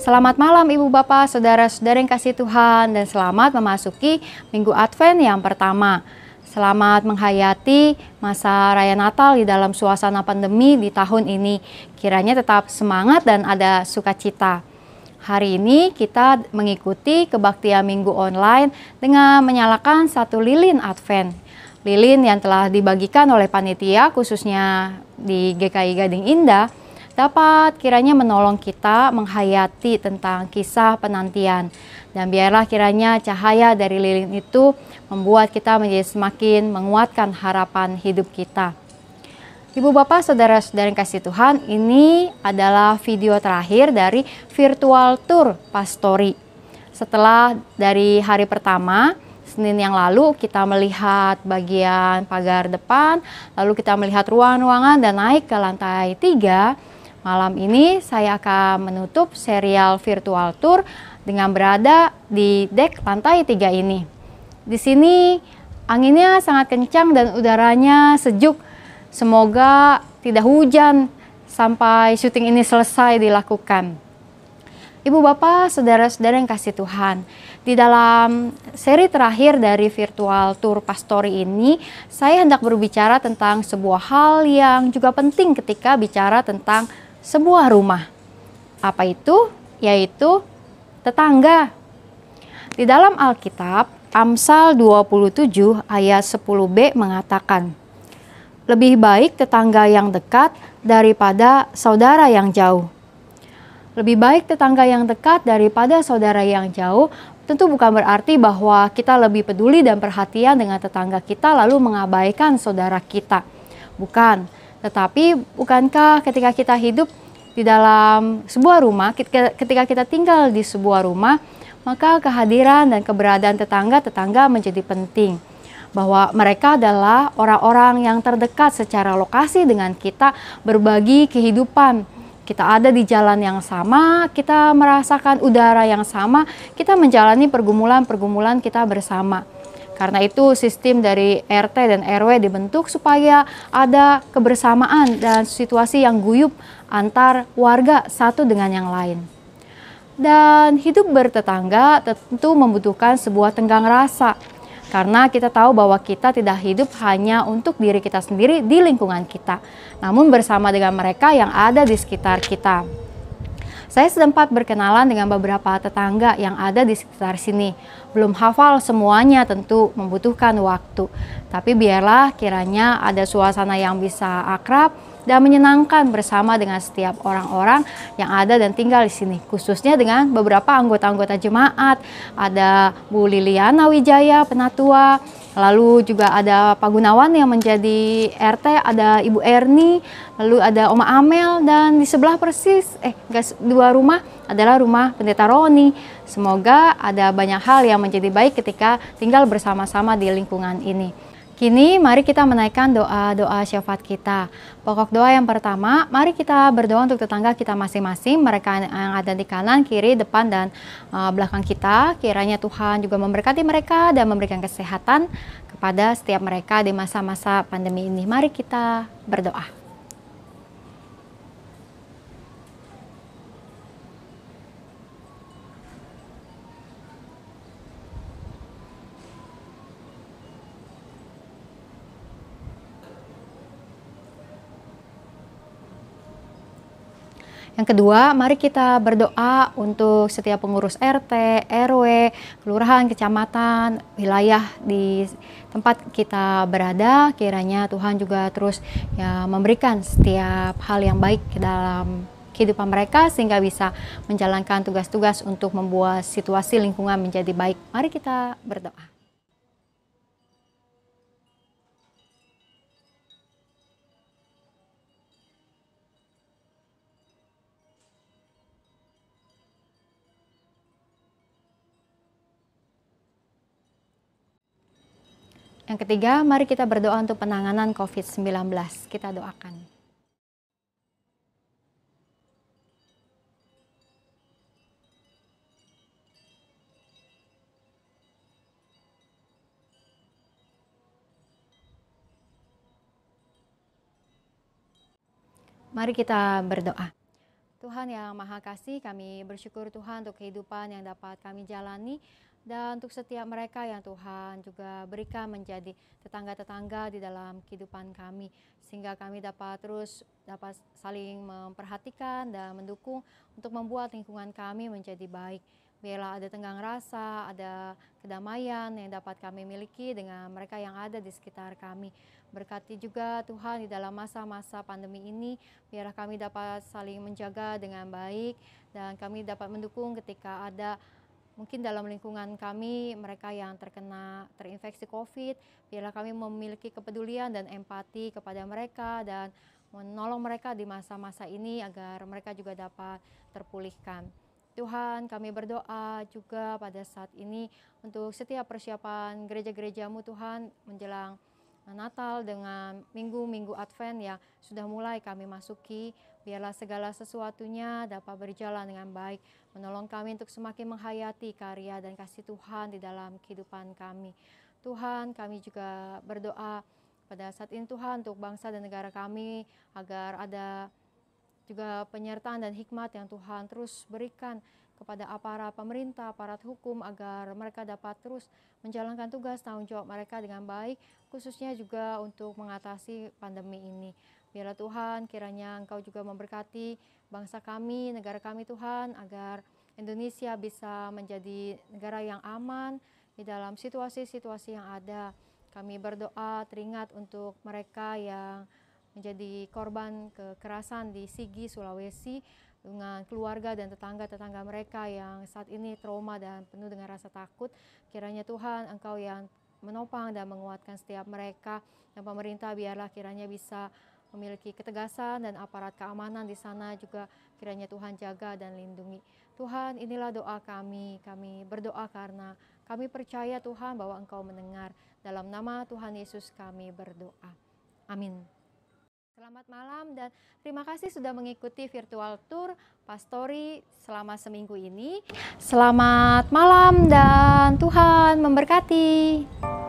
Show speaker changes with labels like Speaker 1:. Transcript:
Speaker 1: Selamat malam Ibu Bapak, Saudara-saudara yang kasih Tuhan dan selamat memasuki Minggu Advent yang pertama. Selamat menghayati masa raya Natal di dalam suasana pandemi di tahun ini. Kiranya tetap semangat dan ada sukacita. Hari ini kita mengikuti kebaktian Minggu online dengan menyalakan satu lilin Advent lilin yang telah dibagikan oleh panitia khususnya di GKI Gading Indah dapat kiranya menolong kita menghayati tentang kisah penantian. Dan biarlah kiranya cahaya dari lilin itu membuat kita menjadi semakin menguatkan harapan hidup kita. Ibu Bapak, Saudara-saudara yang kasih Tuhan, ini adalah video terakhir dari virtual tour pastori. Setelah dari hari pertama, Senin yang lalu kita melihat bagian pagar depan, lalu kita melihat ruang-ruangan dan naik ke lantai 3. Malam ini saya akan menutup serial virtual tour dengan berada di dek lantai 3 ini. Di sini anginnya sangat kencang dan udaranya sejuk. Semoga tidak hujan sampai syuting ini selesai dilakukan. Ibu bapak, saudara-saudara yang kasih Tuhan, di dalam seri terakhir dari virtual tour pastori ini, saya hendak berbicara tentang sebuah hal yang juga penting ketika bicara tentang sebuah rumah. Apa itu? Yaitu tetangga. Di dalam Alkitab, Amsal 27 ayat 10b mengatakan, Lebih baik tetangga yang dekat daripada saudara yang jauh lebih baik tetangga yang dekat daripada saudara yang jauh, tentu bukan berarti bahwa kita lebih peduli dan perhatian dengan tetangga kita lalu mengabaikan saudara kita. Bukan, tetapi bukankah ketika kita hidup di dalam sebuah rumah, ketika kita tinggal di sebuah rumah, maka kehadiran dan keberadaan tetangga-tetangga menjadi penting. Bahwa mereka adalah orang-orang yang terdekat secara lokasi dengan kita berbagi kehidupan kita ada di jalan yang sama, kita merasakan udara yang sama, kita menjalani pergumulan-pergumulan kita bersama. Karena itu sistem dari RT dan RW dibentuk supaya ada kebersamaan dan situasi yang guyup antar warga satu dengan yang lain. Dan hidup bertetangga tentu membutuhkan sebuah tenggang rasa karena kita tahu bahwa kita tidak hidup hanya untuk diri kita sendiri di lingkungan kita, namun bersama dengan mereka yang ada di sekitar kita. Saya sempat berkenalan dengan beberapa tetangga yang ada di sekitar sini. Belum hafal semuanya tentu membutuhkan waktu. Tapi biarlah kiranya ada suasana yang bisa akrab, dan menyenangkan bersama dengan setiap orang-orang yang ada dan tinggal di sini, khususnya dengan beberapa anggota-anggota jemaat. Ada Bu Liliana Wijaya, penatua, lalu juga ada Pak Gunawan yang menjadi RT, ada Ibu Erni, lalu ada Oma Amel, dan di sebelah persis, eh, dua rumah adalah rumah pendeta Roni. Semoga ada banyak hal yang menjadi baik ketika tinggal bersama-sama di lingkungan ini. Kini mari kita menaikkan doa-doa syafaat kita. Pokok doa yang pertama, mari kita berdoa untuk tetangga kita masing-masing, mereka yang ada di kanan, kiri, depan, dan uh, belakang kita. Kiranya Tuhan juga memberkati mereka dan memberikan kesehatan kepada setiap mereka di masa-masa pandemi ini. Mari kita berdoa. Yang kedua, mari kita berdoa untuk setiap pengurus RT, RW, kelurahan, kecamatan, wilayah di tempat kita berada. Kiranya Tuhan juga terus ya memberikan setiap hal yang baik ke dalam kehidupan mereka sehingga bisa menjalankan tugas-tugas untuk membuat situasi lingkungan menjadi baik. Mari kita berdoa. Yang ketiga, mari kita berdoa untuk penanganan COVID-19. Kita doakan. Mari kita berdoa. Tuhan yang Maha Kasih, kami bersyukur Tuhan untuk kehidupan yang dapat kami jalani dan untuk setiap mereka yang Tuhan juga berikan menjadi tetangga-tetangga di dalam kehidupan kami sehingga kami dapat terus dapat saling memperhatikan dan mendukung untuk membuat lingkungan kami menjadi baik. Biarlah ada tenggang rasa, ada kedamaian yang dapat kami miliki dengan mereka yang ada di sekitar kami. Berkati juga Tuhan di dalam masa-masa pandemi ini, biarlah kami dapat saling menjaga dengan baik dan kami dapat mendukung ketika ada mungkin dalam lingkungan kami mereka yang terkena terinfeksi COVID, biarlah kami memiliki kepedulian dan empati kepada mereka dan menolong mereka di masa-masa ini agar mereka juga dapat terpulihkan. Tuhan, kami berdoa juga pada saat ini untuk setiap persiapan gereja-gerejamu Tuhan menjelang Nah, Natal dengan minggu-minggu Advent yang sudah mulai kami masuki. Biarlah segala sesuatunya dapat berjalan dengan baik. Menolong kami untuk semakin menghayati karya dan kasih Tuhan di dalam kehidupan kami. Tuhan kami juga berdoa pada saat ini Tuhan untuk bangsa dan negara kami agar ada juga penyertaan dan hikmat yang Tuhan terus berikan kepada aparat pemerintah, aparat hukum agar mereka dapat terus menjalankan tugas tanggung jawab mereka dengan baik, khususnya juga untuk mengatasi pandemi ini. Biarlah Tuhan kiranya Engkau juga memberkati bangsa kami, negara kami Tuhan, agar Indonesia bisa menjadi negara yang aman di dalam situasi-situasi yang ada. Kami berdoa teringat untuk mereka yang menjadi korban kekerasan di Sigi, Sulawesi, dengan keluarga dan tetangga-tetangga mereka yang saat ini trauma dan penuh dengan rasa takut. Kiranya Tuhan Engkau yang menopang dan menguatkan setiap mereka dan pemerintah biarlah kiranya bisa memiliki ketegasan dan aparat keamanan di sana juga kiranya Tuhan jaga dan lindungi. Tuhan inilah doa kami, kami berdoa karena kami percaya Tuhan bahwa Engkau mendengar. Dalam nama Tuhan Yesus kami berdoa. Amin. Selamat malam dan terima kasih sudah mengikuti virtual tour Pastori selama seminggu ini. Selamat malam dan Tuhan memberkati.